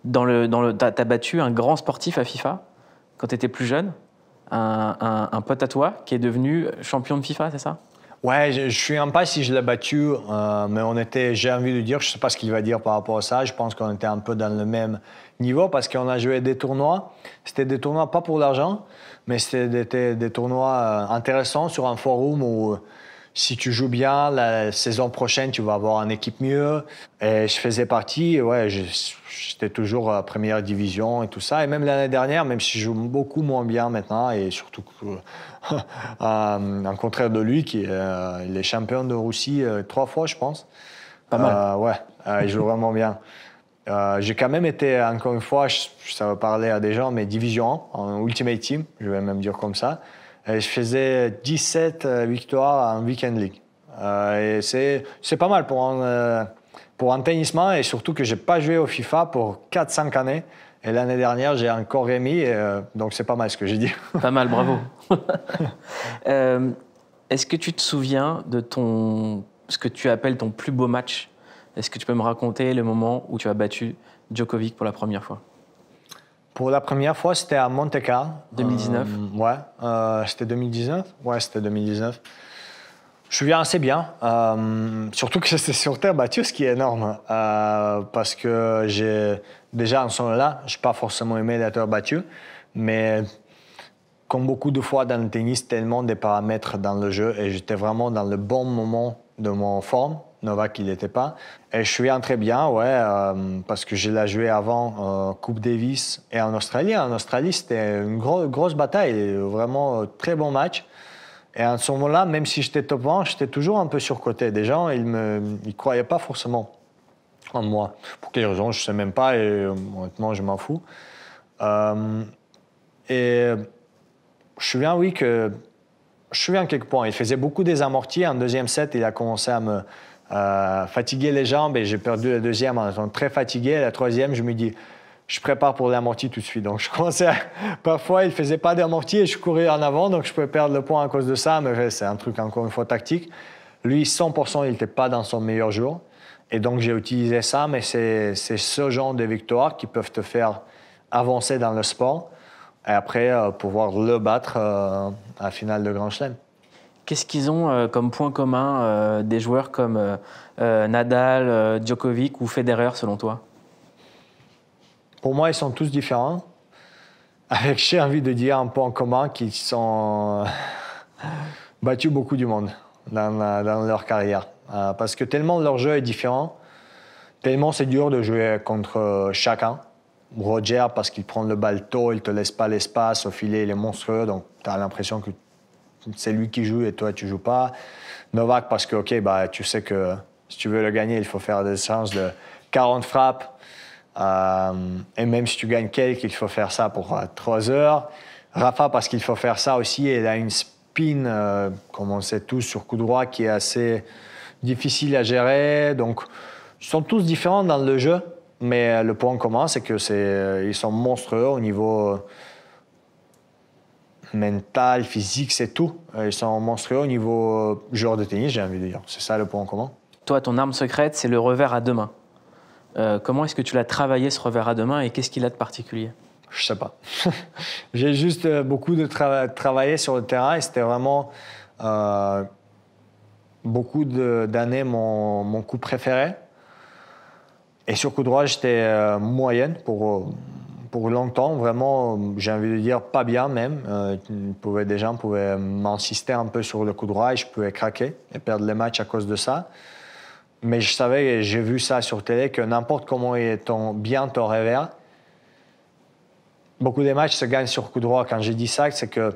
dans le, dans le, t'as, battu un grand sportif à FIFA quand tu étais plus jeune, un, un, pote à toi qui est devenu champion de FIFA, c'est ça Ouais, je, je, suis en pas si je l'ai battu, euh, mais on était, j'ai envie de dire, je sais pas ce qu'il va dire par rapport à ça, je pense qu'on était un peu dans le même niveau parce qu'on a joué des tournois. C'était des tournois pas pour l'argent, mais c'était des, tournois euh, intéressants sur un forum où euh, si tu joues bien, la saison prochaine, tu vas avoir une équipe mieux. Et je faisais partie, ouais, j'étais toujours à euh, première division et tout ça. Et même l'année dernière, même si je joue beaucoup moins bien maintenant, et surtout en contraire de lui, qui il est champion de Russie trois fois, je pense. Pas mal. ouais, il joue vraiment bien. Euh, j'ai quand même été, encore une fois, ça va parler à des gens, mais division en Ultimate Team, je vais même dire comme ça. Et euh, je faisais 17 euh, victoires en Weekend League. et c'est pas mal pour un, pour un et surtout que j'ai pas joué au FIFA pour 4-5 années. Et l'année dernière, j'ai encore remis, donc c'est pas mal ce que j'ai dit. Pas mal, bravo. Est-ce que tu te souviens de ton, ce que tu appelles ton plus beau match est-ce que tu peux me raconter le moment où tu as battu Djokovic pour la première fois Pour la première fois, c'était à Monte Carlo. 2019 Ouais, c'était 2019 Ouais, c'était 2019. Je me souviens assez bien, euh, surtout que c'était sur terre battue, ce qui est énorme, hein. euh, parce que j'ai déjà en ce moment-là, je n'ai pas forcément aimé la battu. mais comme beaucoup de fois dans le tennis, tellement des paramètres dans le jeu, et j'étais vraiment dans le bon moment de mon forme, Novak, il n'était pas. Et je suis très bien, ouais, euh, parce que je l'ai joué avant euh, Coupe Davis et en Australie. En Australie, c'était une grosse bataille, vraiment euh, très bon match. Et à ce moment-là, même si j'étais top 1, j'étais toujours un peu surcoté. Des gens, ils ne croyaient pas forcément en moi. Pour quelle raisons je ne sais même pas, et honnêtement, je m'en fous. et je suis bien, oui, que je suis en quelques points. Il faisait beaucoup des amortis. En deuxième set, il a commencé à me, euh, fatigué les jambes et j'ai perdu la deuxième en étant très fatigué. La troisième, je me dis, je prépare pour l'amorti tout de suite. Donc je commençais, à... parfois il faisait pas d'amorti et je courais en avant, donc je pouvais perdre le point à cause de ça, mais c'est un truc encore une fois tactique. Lui, 100%, il n'était pas dans son meilleur jour. Et donc j'ai utilisé ça, mais c'est ce genre de victoires qui peuvent te faire avancer dans le sport et après euh, pouvoir le battre euh, à la finale de Grand Chelem. Qu'est-ce qu'ils ont euh, comme point commun euh, des joueurs comme euh, Nadal, Djokovic ou Federer selon toi Pour moi, ils sont tous différents. Avec, j'ai envie de dire, un point commun qu'ils sont battus beaucoup du monde dans, leur carrière. parce que tellement leur jeu est différent, tellement c'est dur de jouer contre chacun. Roger, parce qu'il prend le bal tôt, il te laisse pas l'espace, au filet, il est monstrueux, donc tu as l'impression que c'est lui qui joue et toi, tu joues pas. Novak, parce que, OK, bah, tu sais que si tu veux le gagner, il faut faire des chances de 40 frappes. Euh, et même si tu gagnes quelques, il faut faire ça pour 3 euh, heures. Rafa, parce qu'il faut faire ça aussi, il a une spin, euh, comme on sait tous, sur coup droit qui est assez difficile à gérer. Donc, ils sont tous différents dans le jeu. Mais le point commun, c'est que c'est, ils sont monstrueux au niveau mental, physique, c'est tout. Euh, ils sont monstrueux au niveau euh, joueur de tennis, j'ai envie de dire. C'est ça le point en commun. Toi, ton arme secrète, c'est le revers à deux mains. Euh, comment est-ce que tu l'as travaillé ce revers à deux mains et qu'est-ce qu'il a de particulier Je sais pas. j'ai juste beaucoup de travaillé sur le terrain et c'était vraiment beaucoup d'années mon, coup préféré. Et sur coup droit, j'étais moyenne pour pour longtemps, vraiment, j'ai envie de dire pas bien même. Euh, des gens pouvaient m'insister un peu sur le coup droit et je pouvais craquer et perdre les matchs à cause de ça. Mais je savais, j'ai vu ça sur télé, que n'importe comment est ton, bien ton revers, beaucoup des matchs se gagnent sur coup droit. Quand j'ai dit ça, c'est que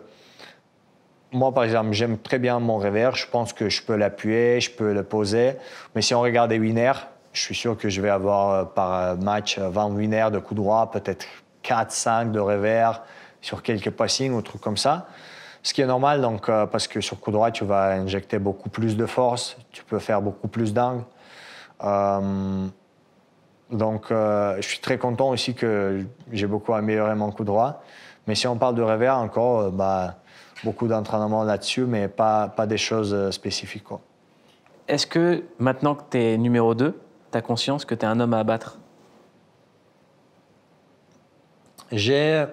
moi, par exemple, j'aime très bien mon revers. Je pense que je peux l'appuyer, je peux le poser. Mais si on regarde les winners, je suis sûr que je vais avoir euh, par euh, match 20 winners de coup droit, peut-être 4, 5 de revers sur quelques passings ou trucs comme ça. Ce qui est normal, donc, euh, parce que sur coup droit, tu vas injecter beaucoup plus de force, tu peux faire beaucoup plus d'angle. Euh, donc, euh, je suis très content aussi que j'ai beaucoup amélioré mon coup droit. Mais si on parle de revers, encore, bah, beaucoup d'entraînement là-dessus, mais pas, pas des choses spécifiques. Est-ce que maintenant que tu es numéro 2, tu as conscience que tu es un homme à abattre j'ai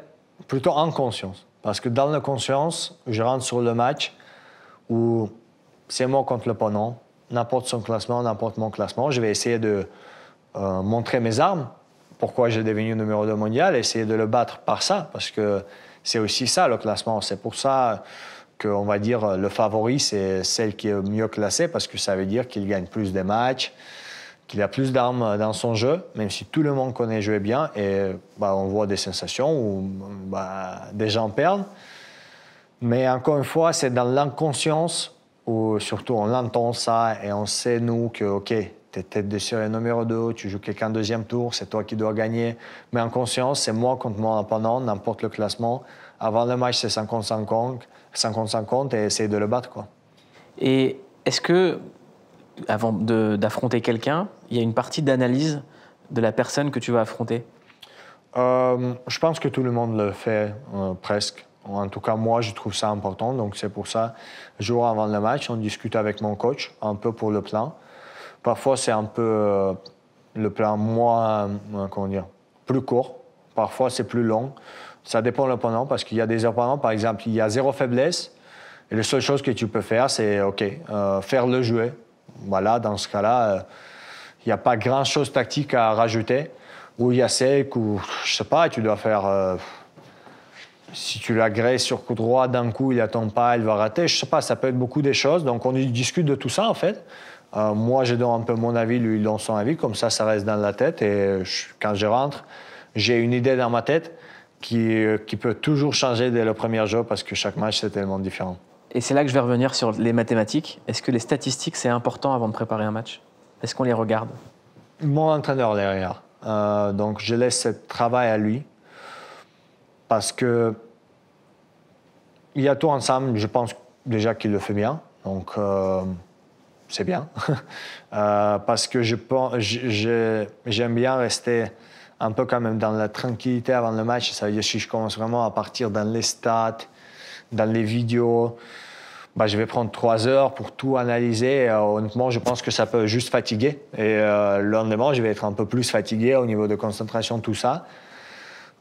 plutôt en conscience. Parce que dans la conscience, je rentre sur le match où c'est moi contre l'opponent, n'importe son classement, n'importe mon classement. Je vais essayer de euh, montrer mes armes, pourquoi j'ai devenu numéro 2 mondial, essayer de le battre par ça, parce que c'est aussi ça le classement. C'est pour ça qu'on va dire le favori, c'est celle qui est mieux classée, parce que ça veut dire qu'il gagne plus de matchs, qu'il a plus d'armes dans son jeu, même si tout le monde connaît jouer bien, et bah, on voit des sensations où bah, des gens perdent. Mais encore une fois, c'est dans l'inconscience où surtout on entend ça et on sait, nous, que, OK, t'es tête de série numéro 2, tu joues quelqu'un deuxième tour, c'est toi qui dois gagner. Mais en conscience, c'est moi contre moi, pendant n'importe le classement. Avant le match, c'est 50-50, 50-50 et essayer de le battre. Quoi. Et est-ce que avant d'affronter quelqu'un, il y a une partie d'analyse de la personne que tu vas affronter euh, Je pense que tout le monde le fait euh, presque. En tout cas, moi, je trouve ça important. Donc, c'est pour ça, jour avant le match, on discute avec mon coach un peu pour le plan. Parfois, c'est un peu euh, le plan moins, comment dire, plus court. Parfois, c'est plus long. Ça dépend de l'opponent parce qu'il y a des opponents, par exemple, il y a zéro faiblesse. Et la seule chose que tu peux faire, c'est OK, faire le jouer voilà, dans ce cas-là, euh, il n'y a pas grand-chose tactique à rajouter. Ou sec, ou je sais pas, tu dois faire. Euh, si tu l'agresses sur coup droit, d'un coup, il attend pas, il va rater. Je sais pas, ça peut être beaucoup des choses. Donc on discute de tout ça, en fait. Euh, moi, je donne un peu mon avis, lui, il donne son avis. Comme ça, ça reste dans la tête. Et quand je rentre, j'ai une idée dans ma tête qui, qui peut toujours changer dès le premier jeu parce que chaque match, c'est tellement différent. Et c'est là que je vais revenir sur les mathématiques. Est-ce que les statistiques, c'est important avant de préparer un match Est-ce qu'on les regarde Mon entraîneur derrière. Euh, donc je laisse ce travail à lui. Parce que il y a tout ensemble, je pense déjà qu'il le fait bien. Donc euh, c'est bien. Euh, parce que je j'aime bien rester un peu quand même dans la tranquillité avant le match. Ça veut dire si je commence vraiment à partir dans les stats, dans les vidéos. Bah, je vais prendre trois heures pour tout analyser. Euh, honnêtement, je pense que ça peut juste fatiguer. Et euh, le lendemain, je vais être un peu plus fatigué au niveau de concentration, tout ça.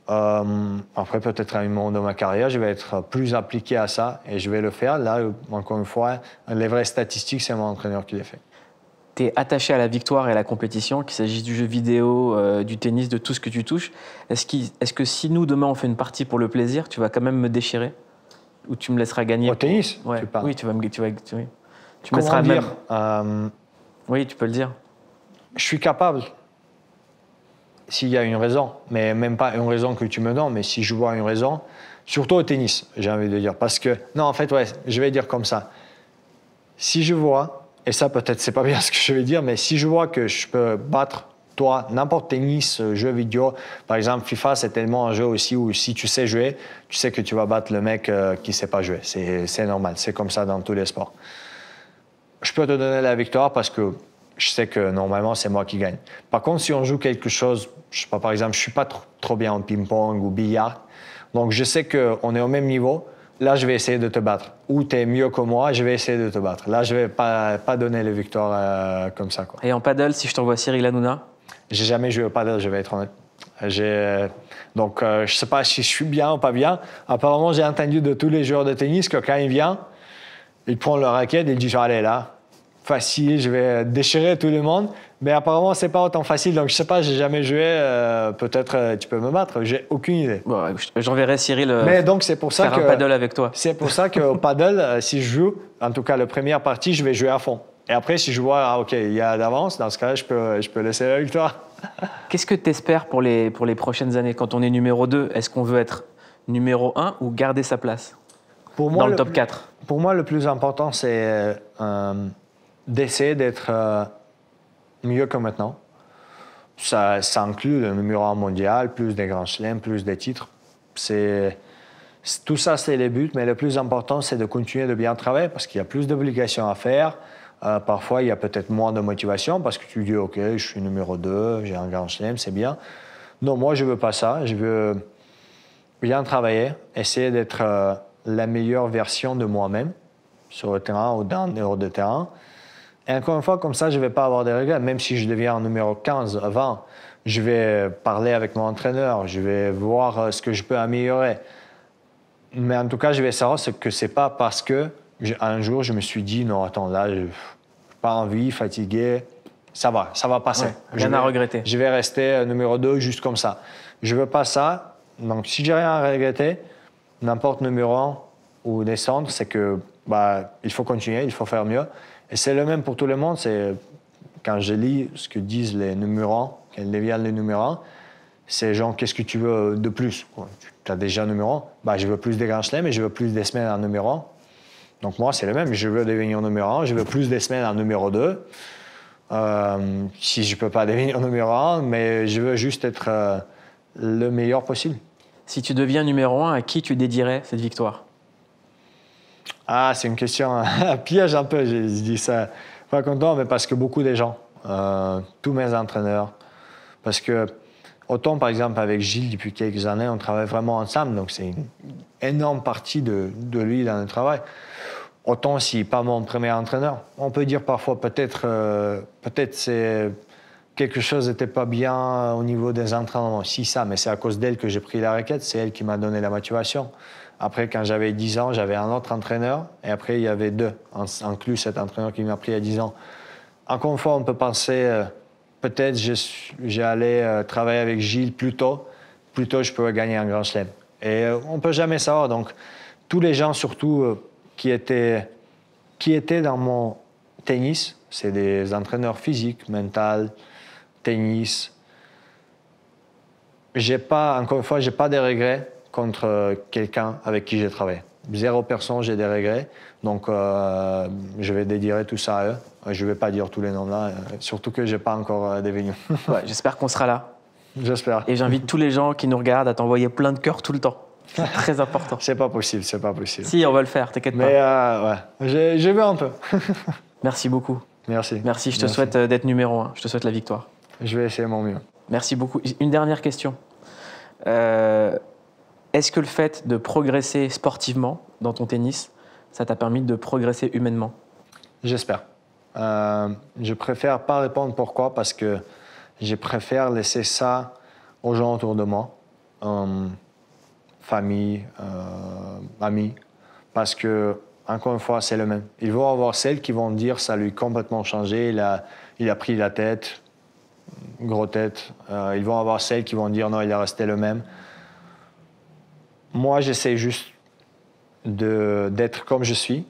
Euh, après, peut-être à un moment de ma carrière, je vais être plus appliqué à ça et je vais le faire. Là, encore une fois, les vraies statistiques, c'est mon entraîneur qui les fait. Tu es attaché à la victoire et à la compétition, qu'il s'agisse du jeu vidéo, du tennis, de tout ce que tu touches. Est-ce, qu est que si nous, demain, on fait une partie pour le plaisir, tu vas quand même me déchirer ou tu me laisseras gagner. Au tennis Oui, tu vas me. Tu, vas, tu, me laisseras dire euh, Oui, tu peux le dire. Je suis capable, s'il y a une raison, mais même pas une raison que tu me donnes, mais si je vois une raison, surtout au tennis, j'ai envie de dire. Parce que, non, en fait, ouais, je vais dire comme ça. Si je vois, et ça peut-être c'est pas bien ce que je vais dire, mais si je vois que je peux battre toi, n'importe tennis, euh, jeu vidéo. Par exemple, FIFA, c'est tellement un jeu aussi où si tu sais jouer, tu sais que tu vas battre le mec euh, qui ne sait pas jouer. C'est normal, c'est comme ça dans tous les sports. Je peux te donner la victoire parce que je sais que normalement c'est moi qui gagne. Par contre, si on joue quelque chose, je sais pas, par exemple, je suis pas trop, bien en ping-pong ou billard, donc je sais qu'on est au même niveau, là je vais essayer de te battre. Ou tu es mieux que moi, je vais essayer de te battre. Là, je vais pas, donner les victoire euh, comme ça. Et en paddle, si je t'envoie Cyril Hanouna j'ai jamais joué au paddle, je vais être honnête. Euh, donc, euh, je ne sais pas si je suis bien ou pas bien. Apparemment, j'ai entendu de tous les joueurs de tennis que quand ils viennent, ils prennent leur raquette et ils disent Allez, là, facile, je vais déchirer tout le monde. Mais apparemment, c'est pas autant facile. Donc, je sais pas, j'ai jamais joué. Euh, peut-être tu peux me battre. J'ai aucune idée. Bon, J'enverrai Cyril Mais donc, c'est pour faire ça que, un paddle avec toi. C'est pour ça qu'au paddle, si je joue, en tout cas, la première partie, je vais jouer à fond. Et après, si je vois, ah, OK, il y a d'avance, dans ce cas, je peux, je peux laisser la victoire. Qu'est-ce que tu espères pour les, pour les prochaines années quand on est numéro 2 Est-ce qu'on veut être numéro 1 ou garder sa place pour moi, dans le, top 4 Pour moi, le plus important, c'est euh, d'essayer d'être euh, mieux que maintenant. Ça, inclut le numéro 1 mondial, plus des grands chelems, plus des titres. C'est tout ça, c'est les buts, mais le plus important, c'est de continuer de bien travailler parce qu'il y a plus d'obligations à faire. Euh, parfois, il y a peut-être moins de motivation parce que tu dis, OK, je suis numéro 2, j'ai un grand chelem, c'est bien. Non, moi, je veux pas ça. Je veux bien travailler, essayer d'être euh, la meilleure version de moi-même sur le terrain ou dans hors de terrain. Et encore une fois, comme ça, je ne vais pas avoir des regrets. Même si je deviens numéro 15, avant, je vais parler avec mon entraîneur, je vais voir euh, ce que je peux améliorer. Mais en tout cas, je vais savoir que ce n'est pas parce que un jour, je me suis dit, non, attends, là, pas envie, fatigué, ça va, ça va passer. rien je à regretter. Je vais rester euh, numéro 2 juste comme ça. Je veux pas ça. Donc, si j'ai rien à regretter, n'importe numéro 1 ou descendre, c'est que bah, il faut continuer, il faut faire mieux. Et c'est le même pour tout le monde. C'est quand je lis ce que disent les numéros 1, deviennent les numéros 1, c'est genre, qu'est-ce que tu veux de plus Tu as déjà numéro 1 bah, Je veux plus des grands chelems mais je veux plus des semaines en numéro 1. Donc moi, c'est le même. Je veux devenir numéro un, je veux plus de semaines en numéro 2. Euh, si je ne peux pas devenir numéro un, mais je veux juste être euh, le meilleur possible. Si tu deviens numéro un, à qui tu dédierais cette victoire Ah, c'est une question, un hein. piège un peu. Je, dis ça pas content, mais parce que beaucoup de gens, euh, tous mes entraîneurs, parce que Autant, par exemple, avec Gilles, depuis quelques années, on travaille vraiment ensemble, donc c'est une énorme partie de, lui dans le travail. Autant s'il pas mon premier entraîneur. On peut dire parfois, peut-être, euh, peut-être c'est quelque chose n'était pas bien euh, au niveau des entraînements, si ça, mais c'est à cause d'elle que j'ai pris la raquette, c'est elle qui m'a donné la motivation. Après, quand j'avais 10 ans, j'avais un autre entraîneur, et après, il y avait deux, inclus cet entraîneur qui m'a pris à 10 ans. Encore une fois, on peut penser, euh, peut-être j'allais euh, travailler avec Gilles plus tôt, plus tôt je pourrais gagner un grand chelem. Et euh, on ne peut jamais savoir. Donc, tous les gens, surtout, euh, qui, étaient, qui étaient dans mon tennis, c'est des entraîneurs physiques, mental, tennis. J'ai pas, encore une fois, j'ai pas de regrets contre quelqu'un avec qui j'ai travaillé. Zéro personne, j'ai des regrets. Donc, euh, je vais dédier tout ça à eux. Euh, je ne vais pas dire tous les noms là, euh, surtout que je n'ai pas encore des J'espère qu'on sera là. J'espère. Et j'invite tous les gens qui nous regardent à t'envoyer plein de cœurs tout le temps. C'est très important. c'est pas possible, c'est pas possible. Si, on va le faire, t'inquiète pas. Mais ouais, je, veux un peu. Merci beaucoup. Merci. Merci, je te souhaite d'être numéro un. Je te souhaite la victoire. Je vais essayer mon mieux. Merci beaucoup. Une dernière question. Est-ce que le fait de progresser sportivement dans ton tennis, ça t'a permis de progresser humainement J'espère. Euh, je préfère pas répondre pourquoi parce que je préfère laisser ça aux gens autour de moi, hum, famille, euh, amis, parce que encore une fois, c'est le même. Ils vont avoir celles qui vont dire ça lui a complètement changé, il a, il a pris la tête, gros tête. Euh, ils vont avoir celles qui vont dire non, il est resté le même. Moi, j'essaie juste d'être comme je suis.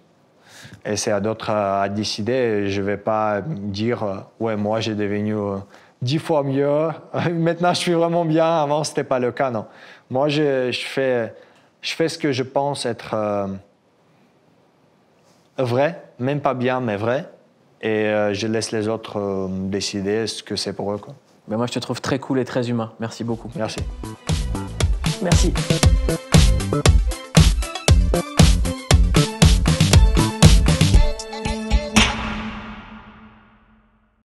Et c'est à d'autres à, décider. Je ne vais pas dire, euh, ouais, moi j'ai devenu euh, dix fois mieux. Maintenant, je suis vraiment bien. Avant, ce n'était pas le cas, non. Moi, je, je, fais, je fais ce que je pense être euh, vrai, même pas bien, mais vrai. Et je laisse les autres décider ce que c'est pour eux. Quoi. Ben, moi, je te trouve très cool et très humain. Merci beaucoup. Merci. Merci.